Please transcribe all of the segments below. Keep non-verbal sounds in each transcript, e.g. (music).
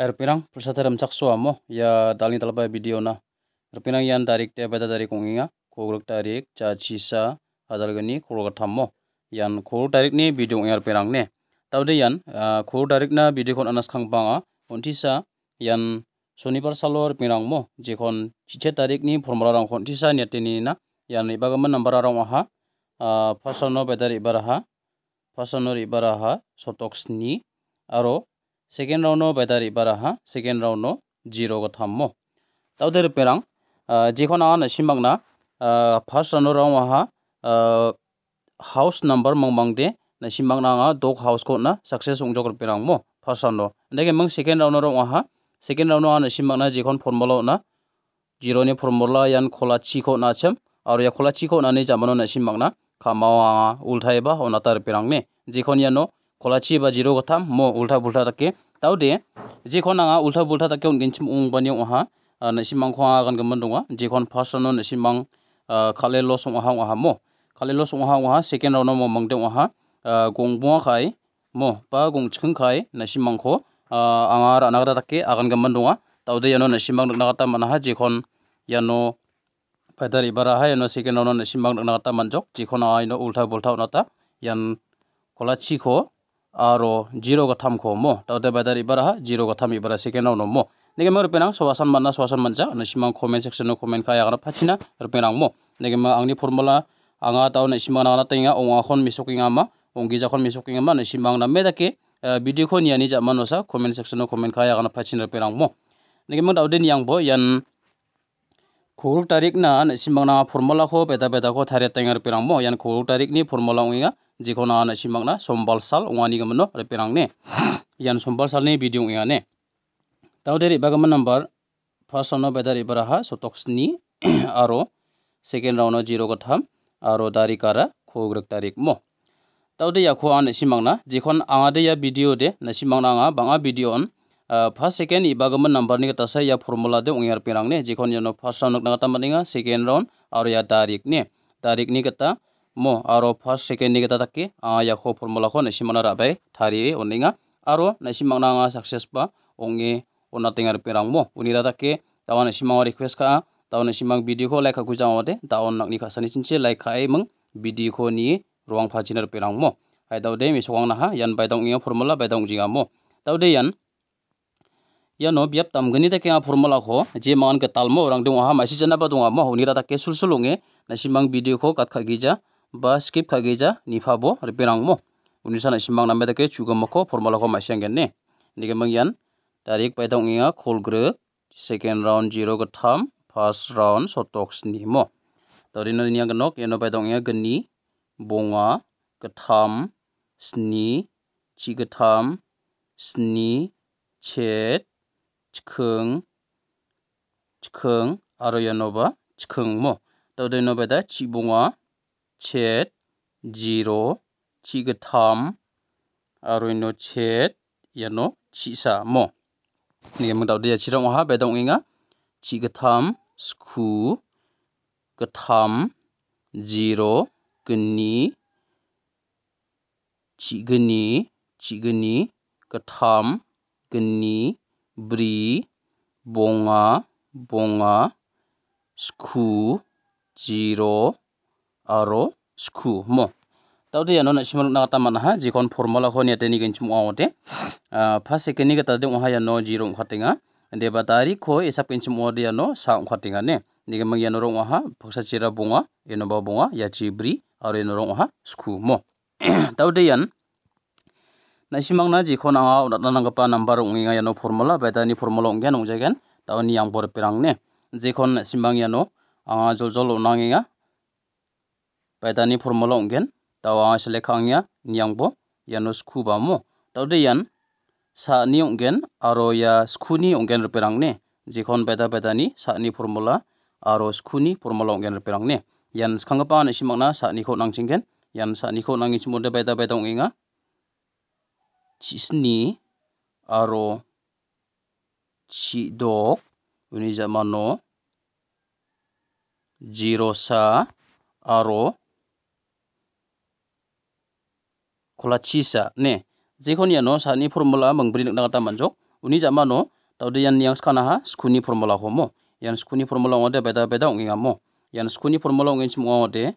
Erpinang pusata remcak suamo ya dalin talpa video na. Erpinang yan tarik te beta tarik kunginga kogrok tarik caci sa hazal gani kogrok thammo. Yan kogrok tarik ni video erpinang ne. Taude yan kogrok tarik na video kon anas kang banga ontisa yan sonibar salor pinang mo jekon chiche tarik ni formula rang ontisa nyatini na yan ibagaman number rang aha fasano beta ibaraha fasano sotoks ni aro second round बेटारी बारा हाँ second round zero गो तौदे रुपेरा जेको नागना first round round हाँ house number मंगमंगे नागना डॉग हाउस को सक्सेस उजो रुपेरामो फर्स्ट राउंड मैं सेकेंड राउंड राउंड हाँ सेकेंड राउंड हाँ नागना जेको फर्मोलना जीरो ने फर्मोला यान खोला ची को नम और खोला ची को जमानो नागना खामा उल्टा एवं होना तारेरा जेको यानो खोलाची बा जीरो गथाम मो उल्टा बुल्टा तके ताउ दे जेखन आङा उल्टा बुल्टा तके उनगिनसिम उंबानि उहा नसिमांखौ आङा गानगोमोन दङ जेखन फार्स्टआवनो नसिमां खाले लस उहा उहा मो खाले लस उहा उहा सेकेन्ड राउन्डआव मो मंदे उहा गंबुङाखाय मो बा गंथिखोंखाय नसिमांखौ आङा रानागदा तके आगानगोमोन दङ ताउ दे यानो नसिमां नगनागता मानाहा जेखन यानो पैदर इबाराहा यानो सेकेन्ड राउन्डआव नसिमां नगनागता मानजक जेखन आङा उल्टा बुल्टा उनाता यान खोलाचिखौ aro zero ga tam ko mo ta de badar ibara zero ga tam ibara sike no mo nege mer penang swasan manna swasan manja na simang comment section no comment ka yagra phachina er penang mo nege ma angni formula anga taw na simang na ong a khon misukinga ma ongi ja khon misukinga ma na simang na me dake eh, video khon yani ja komen comment section no comment ka yagra phachina er penang mo nege ma dawden yang bo yan khuruk tarik na na simang na formula ko, beta beta ko, thare tainga er penang mo yan khuruk tarik ni formula nga, jikona na simakna sombal sal ongani gamno reperang ne yan sombal sal ne video ya ne tau dari bagam number first round bedari baraha ni (clears throat) aro second round zero gotham aro dari kara khograk tarik mo tau de yakho an simakna jikon anga de ya video de na simakna anga banga video on uh, first second ibagaman number ni kata saya formula de ungyar pirang ne jikon yono ya first round nakna kata maninga second round aro ya tarik ne tarik ni kata mo aro first second ni gata takke yako formula ko naisimana rabai thari oninga aro naisimangna anga success ba onge onatingar perang mo unira takke tawan naisimang request ka tawan naisimang video ko like ku jamawate tawan nakni khasani chinche like khai mang video ko ni ruang phajinar perang mo hai dawde mi sokang na ha yan bai dong inga formula bai dong jinga mo dawde yan yano biap tamgani ta kenga formula ko je mangan ka talmo rang dung ha ma si jana ba dung ma hunira ta ke sul sulunge na simang video ko kat khagi ja 바스킵 가게자 니파보 리베랑 모 우니사나 신방 남베다게 주거 먹고 포르말하고 마시안겠네 니게 망얀 다릭 바이동 잉아 콜그르 세컨 라운드 지로 그탐 파스 라운드 소톡스 니모 더리노 니양 녹 예노 바이동 잉아 근니 봉아 그탐 스니 지그탐 스니 쳇 치흥 치흥 아로야노바 치흥모 더데노베다 지봉아 챗, 지로, 지그탐, 아로이노 챗, 야노, 치사, 모. 이게 뭔가 어디야 지렁화 배동잉아? 지그탐, 스쿠, 그탐, 지로, 그니, 지그니, 지그니, 그탐, 그니, 브리, 봉아, 봉아, 스쿠, 지로, aro sku mo tawde yano na shimaru na tamana ha jikon formula khon ya teni kin chum awote ah, phase keni kata tade ha yano jiro Nde de batari ko esap kin chum ode yano sa khatinga ne kan mang yano rong ha paksa chira bunga yano ba bunga ya chibri aro yano rong ha sku mo (clears throat) Tau te yan na shimang na jikon anga udat na nangapa number nga yano formula ni formula ungya nong jagen ni yang bor pirang ne jikon simbang yano anga jol jol nga paitani formula onggen tawa anga sele khangya niangbo iano ya sku ba mo tawde yan sa-ni onggen aro ya skuni onggen ne. Jikon paita ni sa-ni formula aro skuni formula yan riperangne ian skanggipa anisimangna sa nang nangchinggen yan sa-niko de paita paita ongenga chisni aro chidok uni jamano jirosa aro khola chisa ne jekhon yano sani formula mangbri nakna gata manjok uni no, tawde yan yang skana ha skuni formula homo yan skuni formula ongode beda beda onginga mo yan skuni formula ongin chim ongode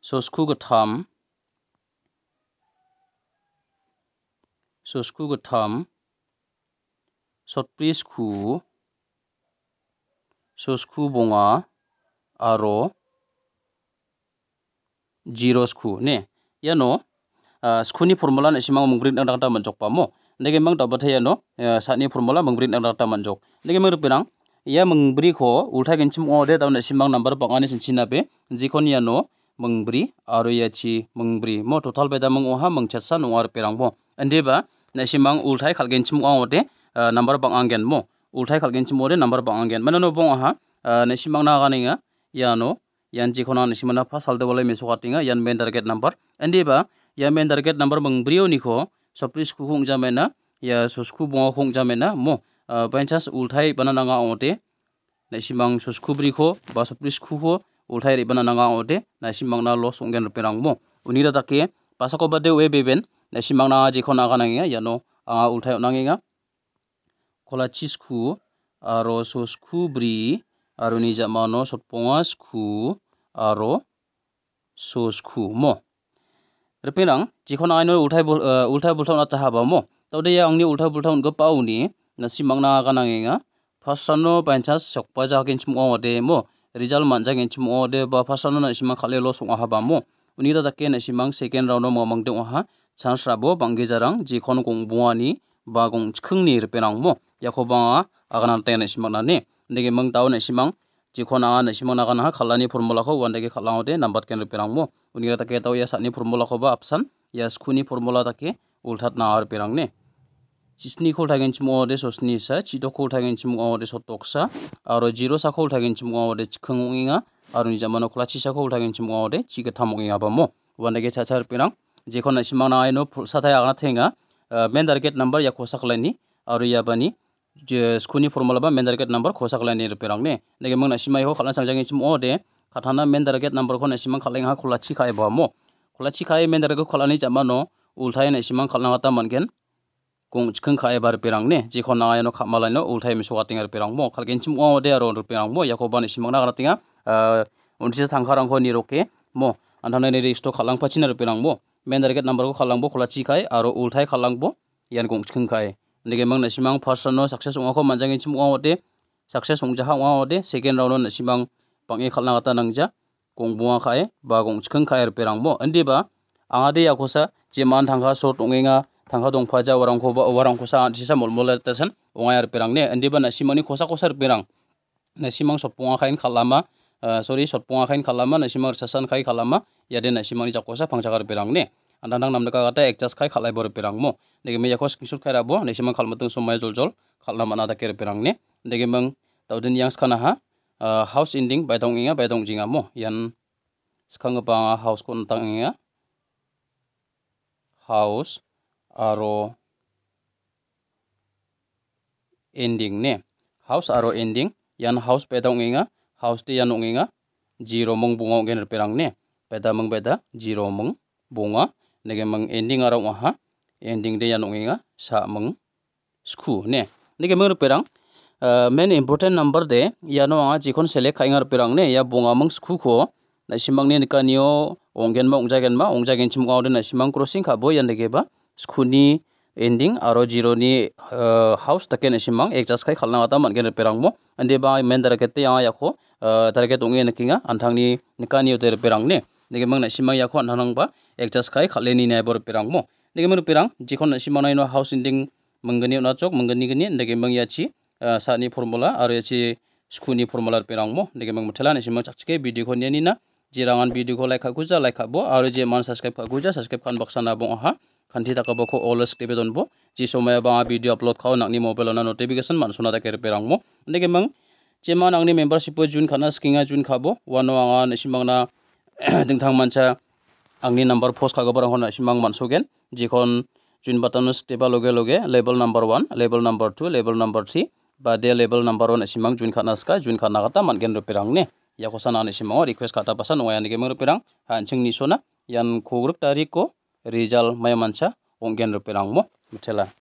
so sku gatham so sku gatham so pri sku so sku bonga aro zero sku ne yano Eh, skuni formula na simang munggrin ang dakta manjok pa mo mang dapat ya no ni formula munggrin ang dakta manjok Nege mang rupinang ia ya, mungbri ko ulta genchim o de tawna simang number pangani sinchina pe jikon ya no mungbri aro ya chi mungbri mo total beda mung oha mang chatsa no ar perang bo ba na simang ultai khalgenchim o de number angen mo ultai khalgenchim o de number pangangen no bong aha eh, na simang na ganinga ya no yan jikona na simana pasal de bolai mesukatinga yan main target number ba ya men target number bang brio niko kho surprise ku khung jamena ya susku bongo khung jamena mo panchas eh, ulthai banananga ote naisimang susku bri kho ba surprise ku kho ulthai re banananga ote naisimang na lo songgen ruperang mo unira take pasako bade we beben naisimang na ji khona ga nangi ya. ya no anga ah, ulthai nangi nga kola chisku aro susku bri aro ni jamano sotponga sku aro susku mo rpinang j i k o n aino u l t a i bul u l t a i bulthon a t a haba mo t a u d e ya angni u l t a i bulthon go pauni na simangna a k a nangenga p a s a n o pancha sokpa s ja h kin chum ode mo rizal manja n kin chum ode ba p a s a n o na simang k a l e lo sung a haba mo uni da t a k k a na simang second round mo mang dong ha c h a n s rabo bangge jarang j i k o n k u n g buani ba gong k u n g n i rpinang mo yakobanga a k a n a n te na simang na n i ndege mang taw na simang যিখন আ নিচিমং নাকা নহয় খালানী ফৰ্মুলাখ ওৱান তাকে খালাওঁতে নাম্বাৰ কেন পেৰাংমো উনিকা তাকে এটাও ইয়াৰ চাটনি ফৰ্মুলা খোৱা আপচান ইয়াৰ স্কুনি ফৰ্মুলা তাকে উল্থাত না আৰু পেৰাং নে চিচনি খোল থাকে চিমু অৱতে চচনি চা চিটক খোল থাকে চিমু অৱতে চটকচা আৰু জিৰ' চাহ খোল থাকে চিমু অৱতে চিখং ইঙা আৰু নিজা মানুহ খোলা চিচা খোল থাকে চিমু অৱতে চি কেথাম ইঙা পামো ওৱান তাকে চা চাৰ পেৰাং যিখন নিচিমং নাই ন ফুৰ চাথাই আগা ঠেঙা মেইন টাৰ্গেট নাম্বাৰ ইয়াক খোচা খালানি আৰু ইয়াৰ পানী skuni formula ba main target number khosakla ni rang ne nege mang shimai ho khala sangjang chim o de khathana main target number khon shimang khaleng ha khula chi khai ba mo khula chi khai main target khala ni chama no ulthai nasimang khalna hata mangen kung chkhang khai bar rang ne ji khon na ya no khamala no ulthai mi suwa tingar pirang mo khalgen chim o de ro rupirang mo yakoba nasimang na ratinga ah, unsi thangkharang ho ni roke mo anthana ni register khalang phachina rang mo main target number ko khalang bo khula chi khai aro ulthai khalang bo yan kung chkhang khai nige mang na simang first round no success ong ko manjangin chim ong ote success ong jaha ong ote second round na simang pangi khalna kata nangja kong bunga khae ba gong chkhang khae perang mo andi ba ya de yakosa jeman thangha so tongenga thangha dong phaja warang ko ba warang ko sa sisa molmol ta san onga yar perang ne andi ba na simani khosa kosar perang na simang sopunga khain khalama sorry sopunga khain khalama na simang sasan khai khalama yade na simani jakosa phangchakar perang ne andang namnaka kata ekjas khai khalai bor perang mo dege meja yakos kisut khaira bo ne simang khalma tung sumai jol jol khalna mana da kere perang ne dege mang den yang skana ha eh, house ending bai tong inga bai tong jinga mo yan skanga pa house kon tang inga house aro ending ne house aro ending yan house bai tong inga house te yan inga jiro mong bunga gener perang ne bai da mong bai jiro mong bunga nege mang ending aro ha ending de yanong inga sa mang sku ne nige mur perang main important number de yano anga jikon select khaingar perang ne ya bonga mang sku ko na simang ne ka nio onggen ma ongjagen ma ongjagen chim gaw de na simang crossing kha bo yan de ba sku ni ending aro zero ni house taken simang adjust khai khalna ata man gen perang mo ande ba men dar ke te ya ya kho tar ke tonge nakinga anthang ni nikani uter perang ne nege mang na simang ya kho anhanang ba adjust khai khale ni nai bor perang mo Nege menu pirang jikon na shimana ino house ending menggeni ona cok menggeni geni nege meng yachi eh, saat ni formula ari yachi suku ni formula pirang mo nege meng mutela na shimang cak cike video kon yani na jirangan video ko like kaguza like kabo ari jie man subscribe kaguza subscribe kan baksa na bong aha kan tita kabo ko ola skripe don bo ji somaya bang video upload kau nak ni mobile ona notification man sunata kere pirang mo nege meng jie man ang ni membership pe jun kana skinga jun kabo wano angan shimang na (clears throat) ding tang man cha angni number pos kaga barang hona simang mansugen jikon jin batanu stepa loge loge label number one label number two label number three bade label number one simang jun kana ska jun kana kata man gen rupirang ne ya kosan ane simang request kata pasan wa yani gemeng rupirang han ceng nisona yan kugruk ko, rizal maya mansa ong gen rupirang mo mutela